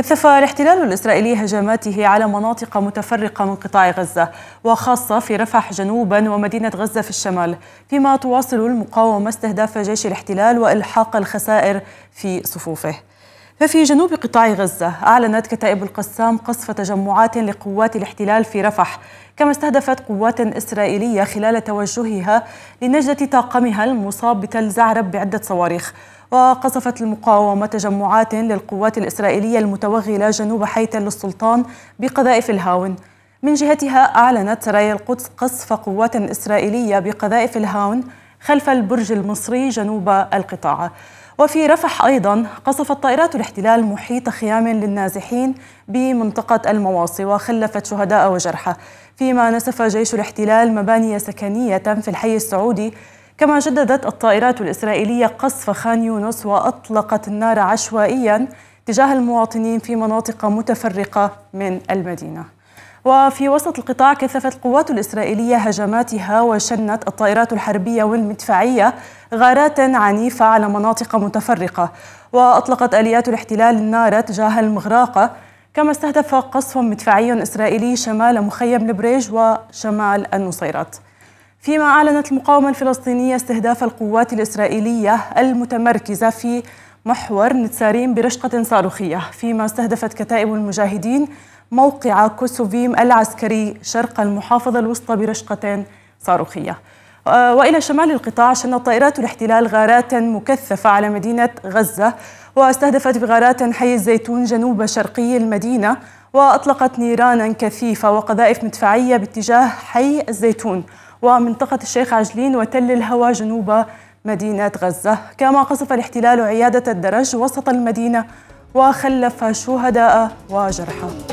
كثف الاحتلال الإسرائيلي هجماته على مناطق متفرقة من قطاع غزة وخاصة في رفح جنوبا ومدينة غزة في الشمال فيما تواصل المقاومة استهداف جيش الاحتلال وإلحاق الخسائر في صفوفه ففي جنوب قطاع غزة أعلنت كتائب القسام قصف تجمعات لقوات الاحتلال في رفح كما استهدفت قوات إسرائيلية خلال توجهها لنجدة طاقمها المصاب بتل زعرب بعدة صواريخ وقصفت المقاومة تجمعات للقوات الإسرائيلية المتوغلة جنوب حيث السلطان بقذائف الهاون من جهتها أعلنت سرايا القدس قصف قوات إسرائيلية بقذائف الهاون خلف البرج المصري جنوب القطاع وفي رفح أيضا قصفت طائرات الاحتلال محيط خيام للنازحين بمنطقة المواصي وخلفت شهداء وجرحى فيما نسف جيش الاحتلال مباني سكنية في الحي السعودي كما جددت الطائرات الإسرائيلية قصف خان يونس وأطلقت النار عشوائيا تجاه المواطنين في مناطق متفرقة من المدينة وفي وسط القطاع كثفت القوات الإسرائيلية هجماتها وشنت الطائرات الحربية والمدفعية غارات عنيفة على مناطق متفرقة وأطلقت آليات الاحتلال النار تجاه المغراقة كما استهدف قصف مدفعي إسرائيلي شمال مخيم البريج وشمال النصيرات فيما أعلنت المقاومة الفلسطينية استهداف القوات الإسرائيلية المتمركزة في محور نتساريم برشقة صاروخية فيما استهدفت كتائب المجاهدين موقع كوسوفيم العسكري شرق المحافظة الوسطى برشقة صاروخية آه، وإلى شمال القطاع شنت طائرات الاحتلال غارات مكثفة على مدينة غزة واستهدفت بغارات حي الزيتون جنوب شرقي المدينة وأطلقت نيرانا كثيفة وقذائف مدفعية باتجاه حي الزيتون ومنطقة الشيخ عجلين وتل الهوى جنوب مدينة غزة كما قصف الاحتلال عيادة الدرج وسط المدينة وخلف شهداء وجرحى